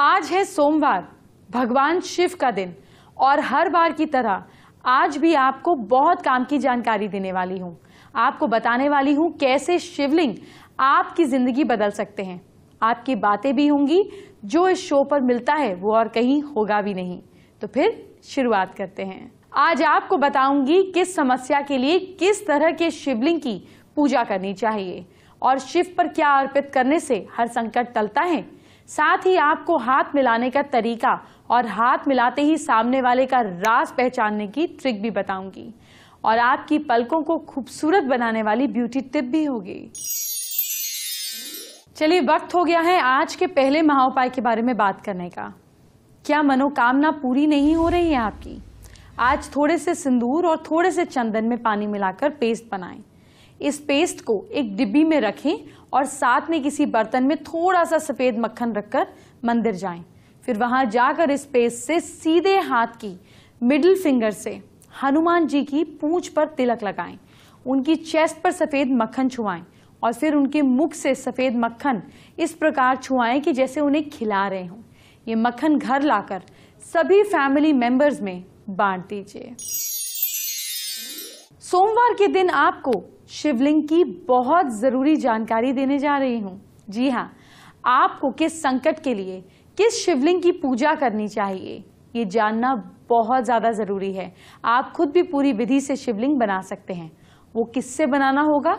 आज है सोमवार भगवान शिव का दिन और हर बार की तरह आज भी आपको बहुत काम की जानकारी देने वाली हूँ आपको बताने वाली हूँ कैसे शिवलिंग आपकी ज़िंदगी बदल सकते हैं आपकी बातें भी होंगी जो इस शो पर मिलता है वो और कहीं होगा भी नहीं तो फिर शुरुआत करते हैं आज आपको बताऊंगी किस समस्या के लिए किस तरह के शिवलिंग की पूजा करनी चाहिए और शिव पर क्या अर्पित करने से हर संकट टलता है साथ ही आपको हाथ मिलाने का तरीका और हाथ मिलाते ही सामने वाले का राज पहचानने की ट्रिक भी बताऊंगी और आपकी पलकों को खूबसूरत बनाने वाली ब्यूटी टिप भी होगी चलिए वक्त हो गया है आज के पहले महाउपाय के बारे में बात करने का क्या मनोकामना पूरी नहीं हो रही है आपकी आज थोड़े से सिंदूर और थोड़े से चंदन में पानी मिलाकर पेस्ट बनाएं इस पेस्ट को एक डिब्बी में रखें और साथ में किसी बर्तन में थोड़ा सा सफ़ेद मक्खन रखकर मंदिर जाएं। फिर वहाँ जाकर इस पेस्ट से सीधे हाथ की मिडिल फिंगर से हनुमान जी की पूंछ पर तिलक लगाएं, उनकी चेस्ट पर सफ़ेद मक्खन छुआएं और फिर उनके मुख से सफ़ेद मक्खन इस प्रकार छुआएं कि जैसे उन्हें खिला रहे हों ये मक्खन घर लाकर सभी फैमिली मेंबर्स में बांट दीजिए सोमवार के दिन आपको शिवलिंग की बहुत ज़रूरी जानकारी देने जा रही हूँ जी हाँ आपको किस संकट के लिए किस शिवलिंग की पूजा करनी चाहिए ये जानना बहुत ज़्यादा ज़रूरी है आप खुद भी पूरी विधि से शिवलिंग बना सकते हैं वो किससे बनाना होगा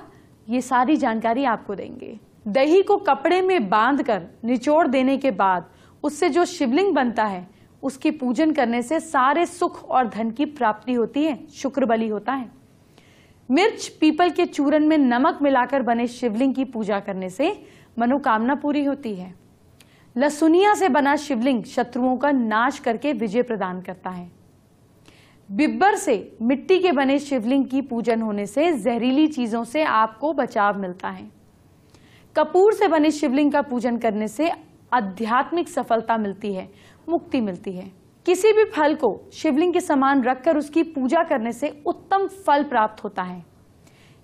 ये सारी जानकारी आपको देंगे दही को कपड़े में बांध कर निचोड़ देने के बाद उससे जो शिवलिंग बनता है उसकी पूजन करने से सारे सुख और धन की प्राप्ति होती है शुक्र बलि होता है मिर्च पीपल के चूरन में नमक मिलाकर बने शिवलिंग की पूजा करने से मनोकामना पूरी होती है लसुनिया से बना शिवलिंग शत्रुओं का नाश करके विजय प्रदान करता है बिब्बर से मिट्टी के बने शिवलिंग की पूजन होने से जहरीली चीजों से आपको बचाव मिलता है कपूर से बने शिवलिंग का पूजन करने से आध्यात्मिक सफलता मिलती है मुक्ति मिलती है किसी भी फल को शिवलिंग के समान रखकर उसकी पूजा करने से उत्तम फल प्राप्त होता है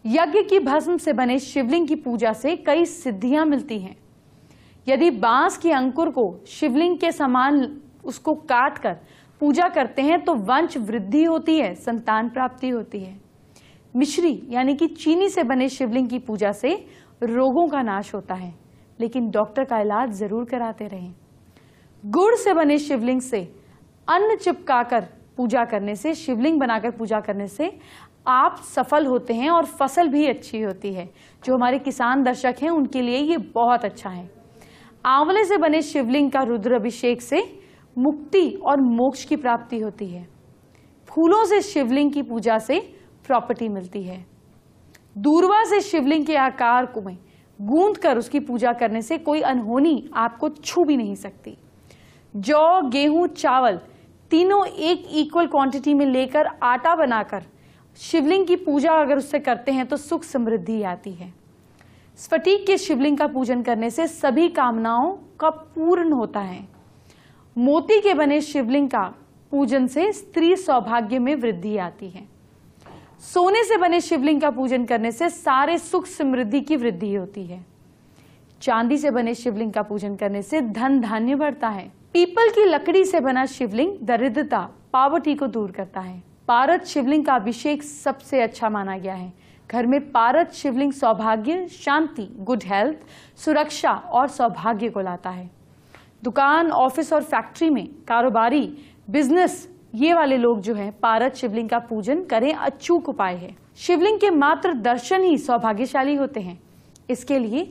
यज्ञ की भस्म से बने शिवलिंग की पूजा से कई सिद्धियां मिलती हैं यदि बांस के अंकुर को शिवलिंग के समान उसको काट कर पूजा करते हैं तो वंश वृद्धि होती है संतान प्राप्ति होती है मिश्री यानी कि चीनी से बने शिवलिंग की पूजा से रोगों का नाश होता है लेकिन डॉक्टर का इलाज जरूर कराते रहें गुड़ से बने शिवलिंग से अन्न चिपकाकर पूजा करने से शिवलिंग बनाकर पूजा करने से आप सफल होते हैं और फसल भी अच्छी होती है जो हमारे किसान दर्शक हैं उनके लिए ये बहुत अच्छा है आंवले से बने शिवलिंग का रुद्र अभिषेक से मुक्ति और मोक्ष की प्राप्ति होती है फूलों से शिवलिंग की पूजा से प्रॉपर्टी मिलती है दूरवा से शिवलिंग के आकार को में गूंद कर उसकी पूजा करने से कोई अनहोनी आपको छू भी नहीं सकती जौ गेहूं चावल तीनों एक इक्वल क्वांटिटी में लेकर आटा बनाकर शिवलिंग की पूजा अगर उससे करते हैं तो सुख समृद्धि आती है स्फटिक के शिवलिंग का पूजन करने से सभी कामनाओं का पूर्ण होता है मोती के बने शिवलिंग का पूजन से स्त्री सौभाग्य में वृद्धि आती है सोने से बने शिवलिंग का पूजन करने से सारे सुख समृद्धि की वृद्धि होती है चांदी से बने शिवलिंग का पूजन करने से धन धान्य बढ़ता है पीपल की लकड़ी से बना शिवलिंग दरिद्रता पावर्टी को दूर करता है पारद शिवलिंग का अभिषेक सबसे अच्छा माना गया है घर में पारद शिवलिंग सौभाग्य शांति गुड हेल्थ सुरक्षा और सौभाग्य को लाता है दुकान ऑफिस और फैक्ट्री में कारोबारी बिजनेस ये वाले लोग जो हैं पारद शिवलिंग का पूजन करें अचूक उपाय है शिवलिंग के मात्र दर्शन ही सौभाग्यशाली होते हैं इसके लिए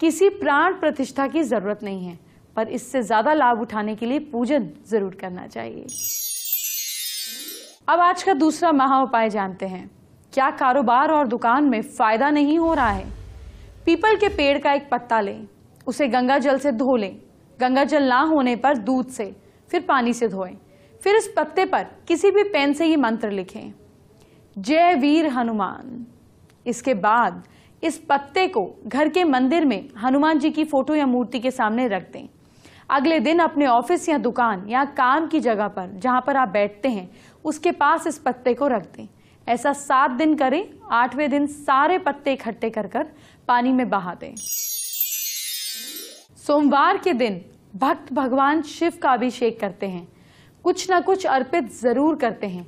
किसी प्राण प्रतिष्ठा की जरूरत नहीं है पर इससे ज़्यादा लाभ उठाने के लिए पूजन ज़रूर करना चाहिए अब आज का दूसरा महा उपाय जानते हैं क्या कारोबार और दुकान में फ़ायदा नहीं हो रहा है पीपल के पेड़ का एक पत्ता लें उसे गंगा जल से धो लें गंगा जल ना होने पर दूध से फिर पानी से धोएं फिर इस पत्ते पर किसी भी पेन से ये मंत्र लिखें जय वीर हनुमान इसके बाद इस पत्ते को घर के मंदिर में हनुमान जी की फोटो या मूर्ति के सामने रख दें अगले दिन अपने ऑफिस या दुकान या काम की जगह पर जहाँ पर आप बैठते हैं उसके पास इस पत्ते को रख दें ऐसा सात दिन करें आठवें दिन सारे पत्ते इकट्ठे कर कर पानी में बहा दें सोमवार के दिन भक्त भगवान शिव का अभिषेक करते हैं कुछ ना कुछ अर्पित ज़रूर करते हैं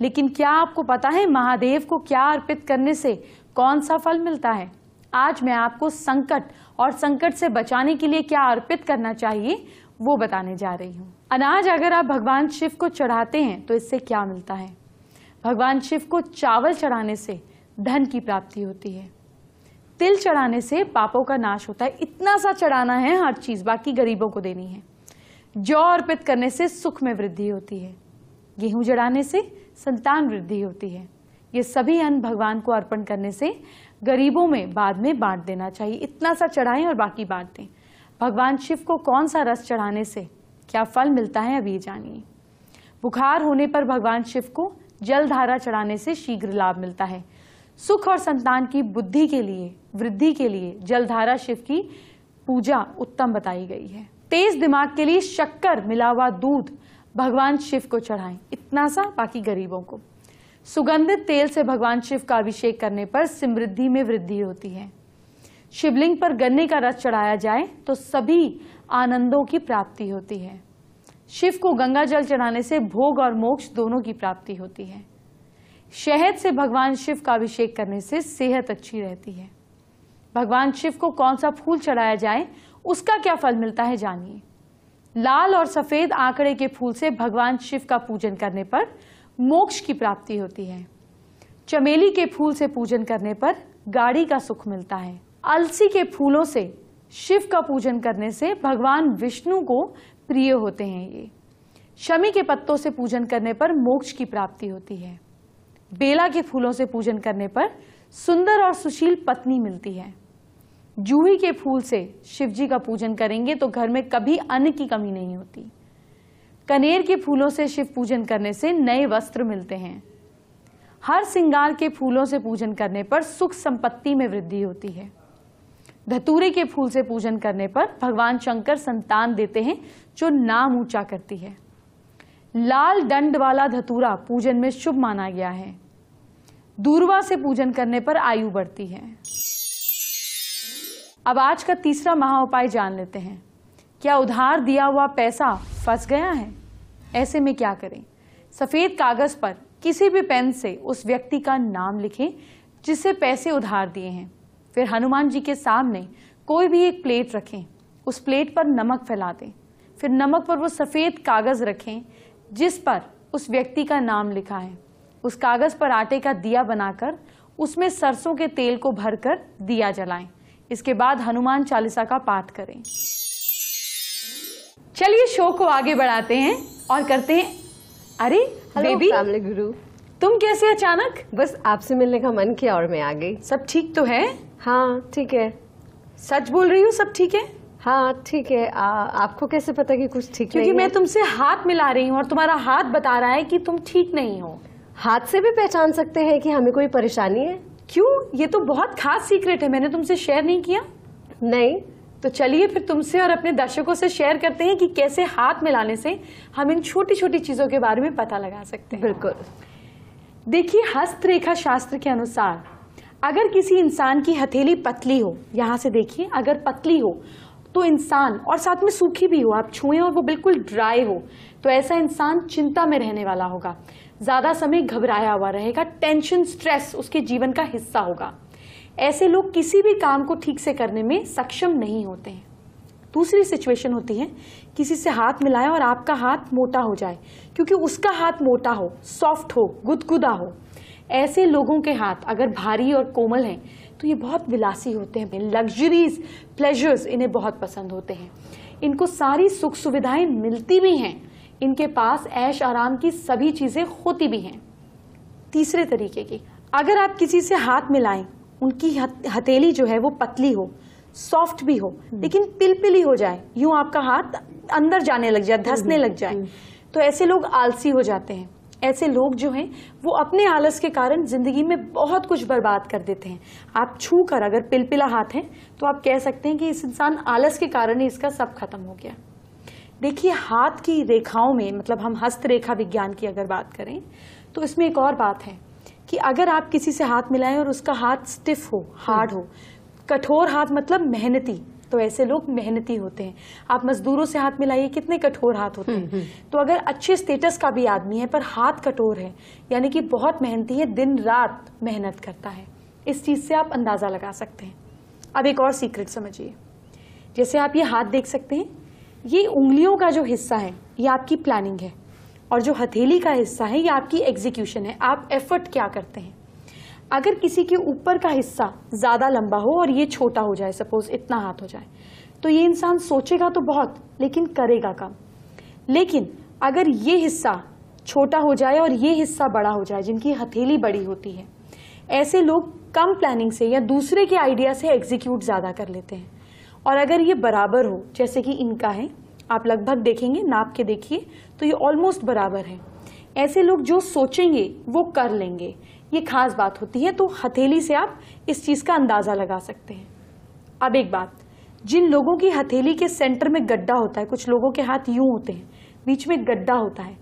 लेकिन क्या आपको पता है महादेव को क्या अर्पित करने से कौन सा फल मिलता है आज मैं आपको संकट और संकट से बचाने के लिए क्या अर्पित करना चाहिए वो बताने जा रही हूँ अनाज अगर आप भगवान शिव को चढ़ाते हैं तो इससे क्या मिलता है भगवान शिव को चावल चढ़ाने से धन की प्राप्ति होती है तिल चढ़ाने से पापों का नाश होता है इतना सा चढ़ाना है हर चीज़ बाकी गरीबों को देनी है जौ अर्पित करने से सुख में वृद्धि होती है गेहूं जड़ाने से संतान वृद्धि होती है ये सभी अन्न भगवान को अर्पण करने से गरीबों में बाद में बांट देना चाहिए इतना सा चढ़ाएं और बाकी बांट दें भगवान शिव को कौन सा रस चढ़ाने से क्या फल मिलता है अभी जानिए बुखार होने पर भगवान शिव को जल धारा चढ़ाने से शीघ्र लाभ मिलता है सुख और संतान की बुद्धि के लिए वृद्धि के लिए जलधारा शिव की पूजा उत्तम बताई गई है तेज दिमाग के लिए शक्कर मिला हुआ दूध भगवान शिव को चढ़ाएं इतना सा बाकी गरीबों को सुगंधित तेल से भगवान शिव का अभिषेक करने पर समृद्धि में वृद्धि होती है शिवलिंग पर गन्ने का रस चढ़ाया जाए तो सभी आनंदों की प्राप्ति होती है शिव को गंगा जल चढ़ाने से भोग और मोक्ष दोनों की प्राप्ति होती है शहद से भगवान शिव का अभिषेक करने से सेहत अच्छी रहती है भगवान शिव को कौन सा फूल चढ़ाया जाए उसका क्या फल मिलता है जानिए लाल और सफेद आंकड़े के फूल से भगवान शिव का पूजन करने पर मोक्ष की प्राप्ति होती है चमेली के फूल से पूजन करने पर गाड़ी का सुख मिलता है अलसी के फूलों से शिव का पूजन करने से भगवान विष्णु को प्रिय होते हैं ये शमी के पत्तों से पूजन करने पर मोक्ष की प्राप्ति होती है बेला के फूलों से पूजन करने पर सुंदर और सुशील पत्नी मिलती है जूही के फूल से शिवजी का पूजन करेंगे तो घर में कभी अन्न की कमी नहीं होती कनेर के फूलों से शिव पूजन करने से नए वस्त्र मिलते हैं हर सिंगार के फूलों से पूजन करने पर सुख संपत्ति में वृद्धि होती है धतूरे के फूल से पूजन करने पर भगवान शंकर संतान देते हैं जो नाम ऊंचा करती है लाल दंड वाला धतूरा पूजन में शुभ माना गया है दूरवा से पूजन करने पर आयु बढ़ती है अब आज का तीसरा महा उपाय जान लेते हैं क्या उधार दिया हुआ पैसा फंस गया है ऐसे में क्या करें सफ़ेद कागज़ पर किसी भी पेन से उस व्यक्ति का नाम लिखें जिसे पैसे उधार दिए हैं फिर हनुमान जी के सामने कोई भी एक प्लेट रखें उस प्लेट पर नमक फैला दें फिर नमक पर वो सफ़ेद कागज़ रखें जिस पर उस व्यक्ति का नाम लिखा है उस कागज़ पर आटे का दिया बनाकर उसमें सरसों के तेल को भरकर दिया जलाएं। इसके बाद हनुमान चालीसा का पाठ करें चलिए शो को आगे बढ़ाते हैं और करते हैं अरे बेबी फैमिली गुरु तुम कैसे अचानक बस आपसे मिलने का मन किया और मैं आ गई सब ठीक तो है हाँ ठीक है सच बोल रही हूँ सब ठीक है हाँ ठीक है आ, आपको कैसे पता कि कुछ ठीक क्योंकि नहीं मैं तुमसे हाथ मिला रही हूँ और तुम्हारा हाथ बता रहा है कि तुम ठीक नहीं हो हाथ से भी पहचान सकते हैं कि हमें कोई परेशानी है क्यों ये तो बहुत खास सीक्रेट है मैंने तुमसे शेयर नहीं किया नहीं तो चलिए फिर तुमसे और अपने दर्शकों से शेयर करते हैं कि कैसे हाथ मिलाने से हम इन छोटी छोटी चीज़ों के बारे में पता लगा सकते हैं बिल्कुल देखिए हस्तरेखा शास्त्र के अनुसार अगर किसी इंसान की हथेली पतली हो यहाँ से देखिए अगर पतली हो तो इंसान और साथ में सूखी भी हो आप छुएं और वो बिल्कुल ड्राई हो तो ऐसा इंसान चिंता में रहने वाला होगा ज़्यादा समय घबराया हुआ रहेगा टेंशन स्ट्रेस उसके जीवन का हिस्सा होगा ऐसे लोग किसी भी काम को ठीक से करने में सक्षम नहीं होते हैं दूसरी सिचुएशन होती है किसी से हाथ मिलाए और आपका हाथ मोटा हो जाए क्योंकि उसका हाथ मोटा हो सॉफ्ट हो गुदगुदा हो ऐसे लोगों के हाथ अगर भारी और कोमल हैं तो ये बहुत विलासी होते हैं लग्जरीज प्लेजर्स इन्हें बहुत पसंद होते हैं इनको सारी सुख सुविधाएं मिलती भी हैं इनके पास ऐश आराम की सभी चीज़ें होती भी हैं तीसरे तरीके की अगर आप किसी से हाथ मिलाएं उनकी हथेली जो है वो पतली हो सॉफ्ट भी हो हम्म। लेकिन पिलपिली हो जाए यूं आपका हाथ अंदर जाने लग जाए धसने हम्म, लग जाए हम्म। तो ऐसे लोग आलसी हो जाते हैं ऐसे लोग जो हैं वो अपने आलस के कारण ज़िंदगी में बहुत कुछ बर्बाद कर देते हैं आप छू कर अगर पिलपिला हाथ है तो आप कह सकते हैं कि इस इंसान आलस के कारण ही इसका सब खत्म हो गया देखिए हाथ की रेखाओं में मतलब हम हस्त रेखा विज्ञान की अगर बात करें तो इसमें एक और बात है कि अगर आप किसी से हाथ मिलाएं और उसका हाथ स्टिफ हो हार्ड हम्म। हो कठोर हाथ मतलब मेहनती तो ऐसे लोग मेहनती होते हैं आप मजदूरों से हाथ मिलाइए कितने कठोर हाथ होते हैं हम्म, हम्म। तो अगर अच्छे स्टेटस का भी आदमी है पर हाथ कठोर है यानी कि बहुत मेहनती है दिन रात मेहनत करता है इस चीज़ से आप अंदाज़ा लगा सकते हैं अब एक और सीक्रेट समझिए जैसे आप ये हाथ देख सकते हैं ये उंगलियों का जो हिस्सा है ये आपकी प्लानिंग है और जो हथेली का हिस्सा है ये आपकी एग्जीक्यूशन है आप एफर्ट क्या करते हैं अगर किसी के ऊपर का हिस्सा ज़्यादा लंबा हो और ये छोटा हो जाए सपोज इतना हाथ हो जाए तो ये इंसान सोचेगा तो बहुत लेकिन करेगा कम लेकिन अगर ये हिस्सा छोटा हो जाए और ये हिस्सा बड़ा हो जाए जिनकी हथेली बड़ी होती है ऐसे लोग कम प्लानिंग से या दूसरे के आइडिया से एग्जीक्यूट ज़्यादा कर लेते हैं और अगर ये बराबर हो जैसे कि इनका है आप लगभग देखेंगे नाप के देखिए तो ये ऑलमोस्ट बराबर है ऐसे लोग जो सोचेंगे वो कर लेंगे ये खास बात होती है तो हथेली से आप इस चीज़ का अंदाज़ा लगा सकते हैं अब एक बात जिन लोगों की हथेली के सेंटर में गड्ढा होता है कुछ लोगों के हाथ यूं होते हैं बीच में गड्ढा होता है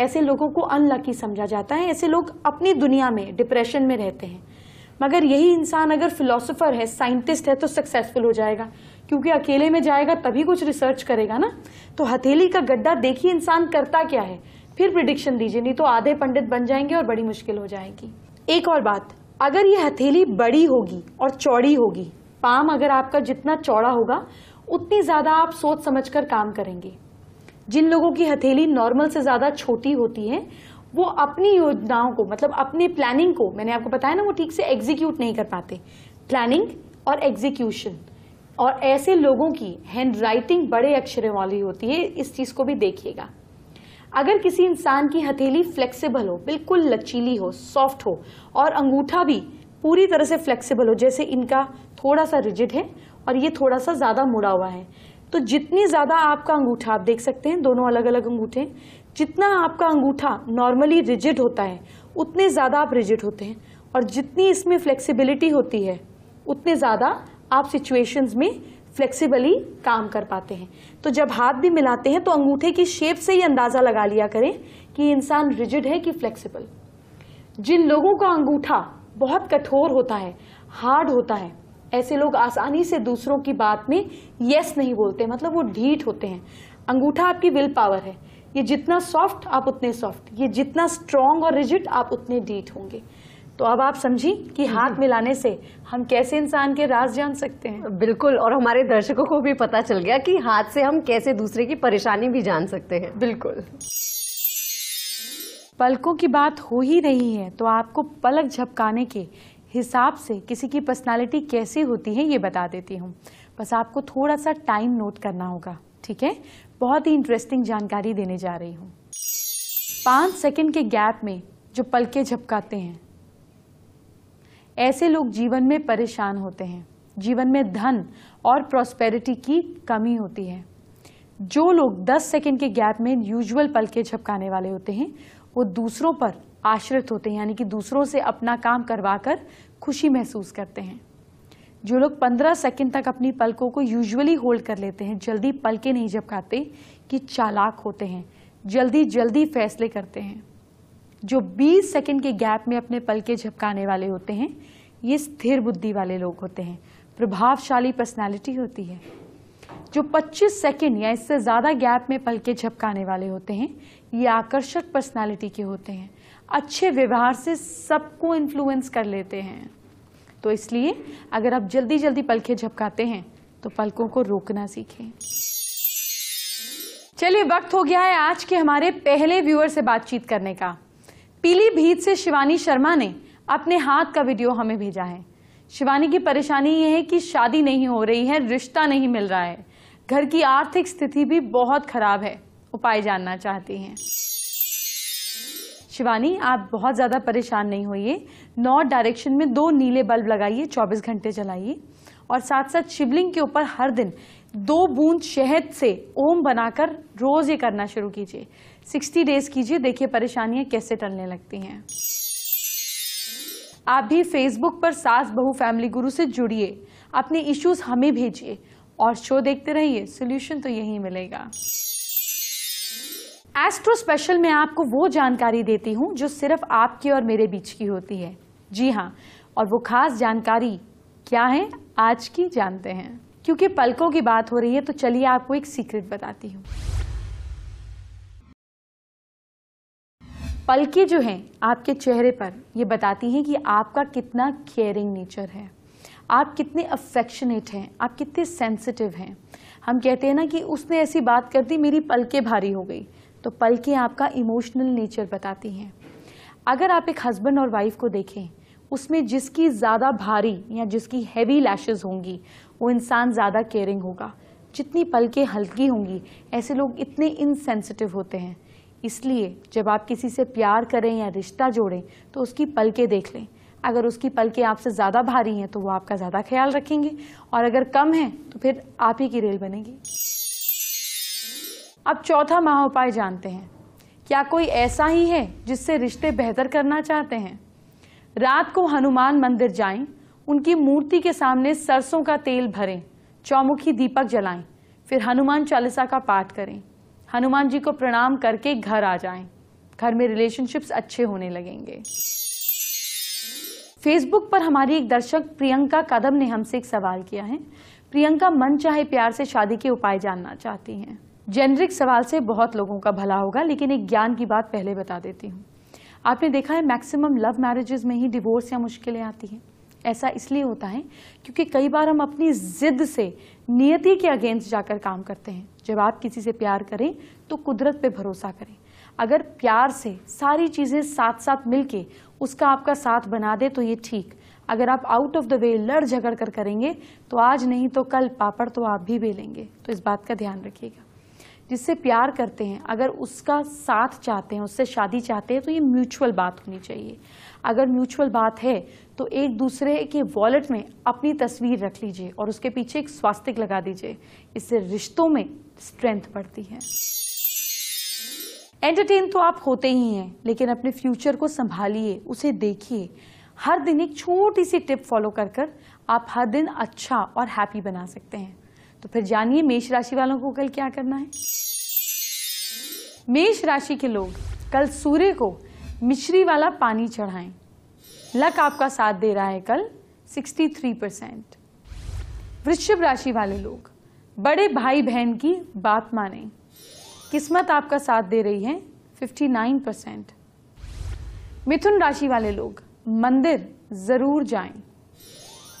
ऐसे लोगों को अनलकी समझा जाता है ऐसे लोग अपनी दुनिया में डिप्रेशन में रहते हैं मगर यही इंसान अगर फिलोसोफर है साइंटिस्ट है तो सक्सेसफुल हो जाएगा क्योंकि अकेले में जाएगा तभी कुछ रिसर्च करेगा ना तो हथेली का गड्ढा देखिए इंसान करता क्या है फिर प्रिडिक्शन दीजिए नहीं तो आधे पंडित बन जाएंगे और बड़ी मुश्किल हो जाएगी एक और बात अगर ये हथेली बड़ी होगी और चौड़ी होगी पाम अगर आपका जितना चौड़ा होगा उतनी ज़्यादा आप सोच समझ कर काम करेंगे जिन लोगों की हथेली नॉर्मल से ज़्यादा छोटी होती है वो अपनी योजनाओं को मतलब अपने प्लानिंग को मैंने आपको बताया ना वो ठीक से एग्जीक्यूट नहीं कर पाते प्लानिंग और एग्जीक्यूशन और ऐसे लोगों की हैंड राइटिंग बड़े अक्षरों वाली होती है इस चीज़ को भी देखिएगा अगर किसी इंसान की हथेली फ्लेक्सिबल हो बिल्कुल लचीली हो सॉफ्ट हो और अंगूठा भी पूरी तरह से फ्लेक्सिबल हो जैसे इनका थोड़ा सा रिजिड है और ये थोड़ा सा ज़्यादा मुड़ा हुआ है तो जितनी ज़्यादा आपका अंगूठा आप देख सकते हैं दोनों अलग अलग अंगूठे जितना आपका अंगूठा नॉर्मली रिजिड होता है उतने ज़्यादा आप रिजिड होते हैं और जितनी इसमें फ्लेक्सिबिलिटी होती है उतने ज़्यादा आप सिचुएशंस में फ्लेक्सिबली काम कर पाते हैं तो जब हाथ भी मिलाते हैं तो अंगूठे की शेप से ही अंदाज़ा लगा लिया करें कि इंसान रिजिड है कि फ्लेक्सिबल जिन लोगों का अंगूठा बहुत कठोर होता है हार्ड होता है ऐसे लोग आसानी से दूसरों की बात में यस नहीं बोलते मतलब वो ढीठ होते हैं अंगूठा आपकी विल पावर है ये जितना सॉफ्ट आप उतने सॉफ्ट ये जितना स्ट्रांग और रिजिड आप उतने डीट होंगे तो अब आप समझी कि हम्म, हाथ हम्म। मिलाने से हम कैसे इंसान के राज जान सकते हैं बिल्कुल और हमारे दर्शकों को भी पता चल गया कि हाथ से हम कैसे दूसरे की परेशानी भी जान सकते हैं बिल्कुल पलकों की बात हो ही रही है तो आपको पलक झपकाने के हिसाब से किसी की पर्सनालिटी कैसी होती है ये बता देती हूँ बस आपको थोड़ा सा टाइम नोट करना होगा ठीक है बहुत ही इंटरेस्टिंग जानकारी देने जा रही हूँ पाँच सेकेंड के गैप में जो पलके झपकाते हैं ऐसे लोग जीवन में परेशान होते हैं जीवन में धन और प्रॉस्पेरिटी की कमी होती है जो लोग 10 सेकंड के गैप में यूजुअल पल के झपकाने वाले होते हैं वो दूसरों पर आश्रित होते हैं यानी कि दूसरों से अपना काम करवा कर खुशी महसूस करते हैं जो लोग 15 सेकंड तक अपनी पलकों को यूजुअली होल्ड कर लेते हैं जल्दी पलके नहीं झपकाते कि चालाक होते हैं जल्दी जल्दी फैसले करते हैं जो 20 सेकंड के गैप में अपने पल के झपकाने वाले होते हैं ये स्थिर बुद्धि वाले लोग होते हैं प्रभावशाली पर्सनैलिटी होती है जो 25 सेकंड या इससे ज़्यादा गैप में पल के झपकाने वाले होते हैं ये आकर्षक पर्सनैलिटी के होते हैं अच्छे व्यवहार से सबको इन्फ्लुएंस कर लेते हैं तो इसलिए अगर आप जल्दी जल्दी पलखे झपकाते हैं तो पलकों को रोकना सीखें चलिए वक्त हो गया है आज के हमारे पहले व्यूअर से बातचीत करने का पीलीभीत से शिवानी शर्मा ने अपने हाथ का वीडियो हमें भेजा है शिवानी की परेशानी ये है कि शादी नहीं हो रही है रिश्ता नहीं मिल रहा है घर की आर्थिक स्थिति भी बहुत खराब है उपाय जानना चाहती हैं शिवानी आप बहुत ज़्यादा परेशान नहीं होइए नॉर्थ डायरेक्शन में दो नीले बल्ब लगाइए 24 घंटे चलाइए और साथ साथ शिवलिंग के ऊपर हर दिन दो बूंद शहद से ओम बनाकर रोज़ ये करना शुरू कीजिए 60 डेज कीजिए देखिए परेशानियाँ कैसे टलने लगती हैं आप भी फेसबुक पर सास बहु फैमिली गुरु से जुड़िए अपने इश्यूज हमें भेजिए और शो देखते रहिए सोल्यूशन तो यही मिलेगा एस्ट्रो स्पेशल में आपको वो जानकारी देती हूँ जो सिर्फ आपके और मेरे बीच की होती है जी हाँ और वो खास जानकारी क्या है आज की जानते हैं क्योंकि पलकों की बात हो रही है तो चलिए आपको एक सीक्रेट बताती हूँ पलके जो हैं आपके चेहरे पर ये बताती हैं कि आपका कितना केयरिंग नेचर है आप कितने अफेक्शनेट हैं आप कितने सेंसिटिव हैं हम कहते हैं ना कि उसने ऐसी बात कर दी मेरी पलके भारी हो गई तो पलके आपका इमोशनल नेचर बताती हैं अगर आप एक हस्बैंड और वाइफ को देखें उसमें जिसकी ज़्यादा भारी या जिसकी हैवी लैशेज होंगी वो इंसान ज़्यादा केयरिंग होगा जितनी पलकें हल्की होंगी ऐसे लोग इतने इनसेंसिटिव होते हैं इसलिए जब आप किसी से प्यार करें या रिश्ता जोड़ें तो उसकी पलकें देख लें अगर उसकी पलकें आपसे ज़्यादा भारी हैं तो वो आपका ज़्यादा ख्याल रखेंगे और अगर कम हैं तो फिर आप ही की रेल बनेगी अब चौथा महा उपाय जानते हैं क्या कोई ऐसा ही है जिससे रिश्ते बेहतर करना चाहते हैं रात को हनुमान मंदिर जाएं, उनकी मूर्ति के सामने सरसों का तेल भरें चौमुखी दीपक जलाएं, फिर हनुमान चालीसा का पाठ करें हनुमान जी को प्रणाम करके घर आ जाएं। घर में रिलेशनशिप्स अच्छे होने लगेंगे फेसबुक पर हमारी एक दर्शक प्रियंका कदम ने हमसे एक सवाल किया है प्रियंका मन चाहे प्यार से शादी के उपाय जानना चाहती हैं जेनरिक सवाल से बहुत लोगों का भला होगा लेकिन एक ज्ञान की बात पहले बता देती हूँ आपने देखा है मैक्सिमम लव मैरिजेज में ही डिवोर्स या मुश्किलें आती हैं ऐसा इसलिए होता है क्योंकि कई बार हम अपनी जिद से नियति के अगेंस्ट जाकर काम करते हैं जब आप किसी से प्यार करें तो कुदरत पे भरोसा करें अगर प्यार से सारी चीज़ें साथ साथ मिलके उसका आपका साथ बना दे तो ये ठीक अगर आप आउट ऑफ द वे लड़ झगड़ कर करेंगे तो आज नहीं तो कल पापड़ तो आप भी बेलेंगे तो इस बात का ध्यान रखिएगा जिससे प्यार करते हैं अगर उसका साथ चाहते हैं उससे शादी चाहते हैं तो ये म्यूचुअल बात होनी चाहिए अगर म्यूचुअल बात है तो एक दूसरे के वॉलेट में अपनी तस्वीर रख लीजिए और उसके पीछे एक स्वास्तिक लगा दीजिए इससे रिश्तों में स्ट्रेंथ बढ़ती है एंटरटेन तो आप होते ही हैं लेकिन अपने फ्यूचर को संभालिए उसे देखिए हर दिन एक छोटी सी टिप फॉलो कर कर आप हर दिन अच्छा और हैप्पी बना सकते हैं तो फिर जानिए मेष राशि वालों को कल क्या करना है मेष राशि के लोग कल सूर्य को मिश्री वाला पानी चढ़ाएं लक आपका साथ दे रहा है कल 63 परसेंट वृश्चिक राशि वाले लोग बड़े भाई बहन की बात माने किस्मत आपका साथ दे रही है 59 परसेंट मिथुन राशि वाले लोग मंदिर ज़रूर जाएं।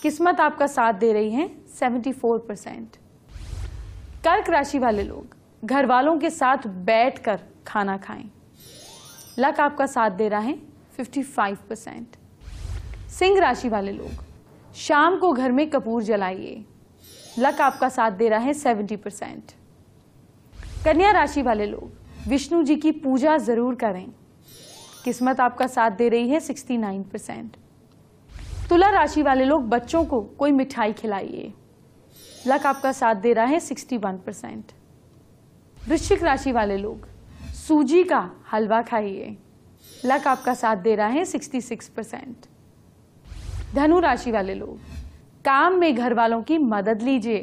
किस्मत आपका साथ दे रही है 74 परसेंट कर्क राशि वाले लोग घर वालों के साथ बैठकर खाना खाएं। लक आपका साथ दे रहा है 55 परसेंट सिंह राशि वाले लोग शाम को घर में कपूर जलाइए लक आपका साथ दे रहा है सेवेंटी परसेंट कन्या राशि वाले लोग विष्णु जी की पूजा जरूर करें किस्मत आपका साथ दे रही है सिक्सटी नाइन परसेंट तुला राशि वाले लोग बच्चों को कोई मिठाई खिलाइए लक आपका साथ दे रहा है सिक्सटी वन परसेंट वृश्चिक राशि वाले लोग सूजी का हलवा खाइए लक आपका साथ दे रहा है सिक्सटी सिक्स परसेंट धनु राशि वाले लोग काम में घर वालों की मदद लीजिए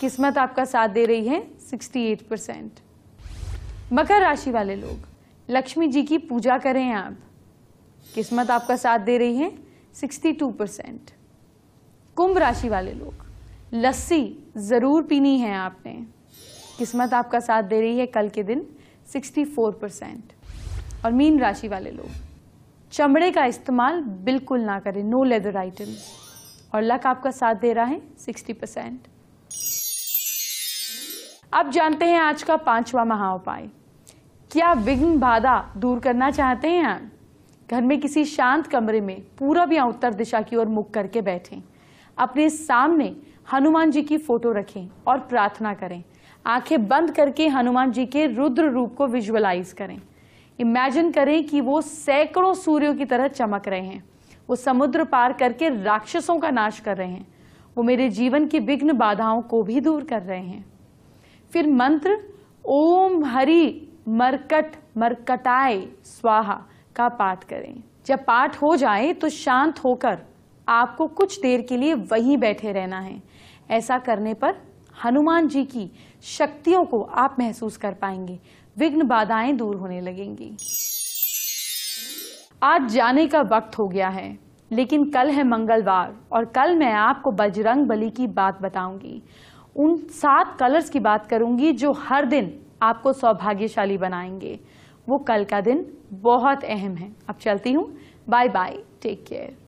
किस्मत आपका साथ दे रही है 68 परसेंट मकर राशि वाले लोग लक्ष्मी जी की पूजा करें आप किस्मत आपका साथ दे रही है 62 परसेंट कुंभ राशि वाले लोग लस्सी ज़रूर पीनी है आपने किस्मत आपका साथ दे रही है कल के दिन 64 परसेंट और मीन राशि वाले लोग चमड़े का इस्तेमाल बिल्कुल ना करें नो लेदर आइटम्स और लक आपका साथ दे रहा है सिक्सटी परसेंट अब जानते हैं आज का पांचवा महा उपाय क्या विघ्न बाधा दूर करना चाहते हैं आप घर में किसी शांत कमरे में पूरब या उत्तर दिशा की ओर मुख करके बैठें अपने सामने हनुमान जी की फोटो रखें और प्रार्थना करें आंखें बंद करके हनुमान जी के रुद्र रूप को विजुअलाइज करें इमेजिन करें कि वो सैकड़ों सूर्यों की तरह चमक रहे हैं वो समुद्र पार करके राक्षसों का नाश कर रहे हैं वो मेरे जीवन की विघ्न बाधाओं को भी दूर कर रहे हैं फिर मंत्र ओम हरि मरकट मरकटाए स्वाहा का पाठ करें जब पाठ हो जाए तो शांत होकर आपको कुछ देर के लिए वहीं बैठे रहना है ऐसा करने पर हनुमान जी की शक्तियों को आप महसूस कर पाएंगे विघ्न बाधाएं दूर होने लगेंगी आज जाने का वक्त हो गया है लेकिन कल है मंगलवार और कल मैं आपको बजरंग बली की बात बताऊंगी उन सात कलर्स की बात करूंगी जो हर दिन आपको सौभाग्यशाली बनाएंगे वो कल का दिन बहुत अहम है अब चलती हूँ बाय बाय टेक केयर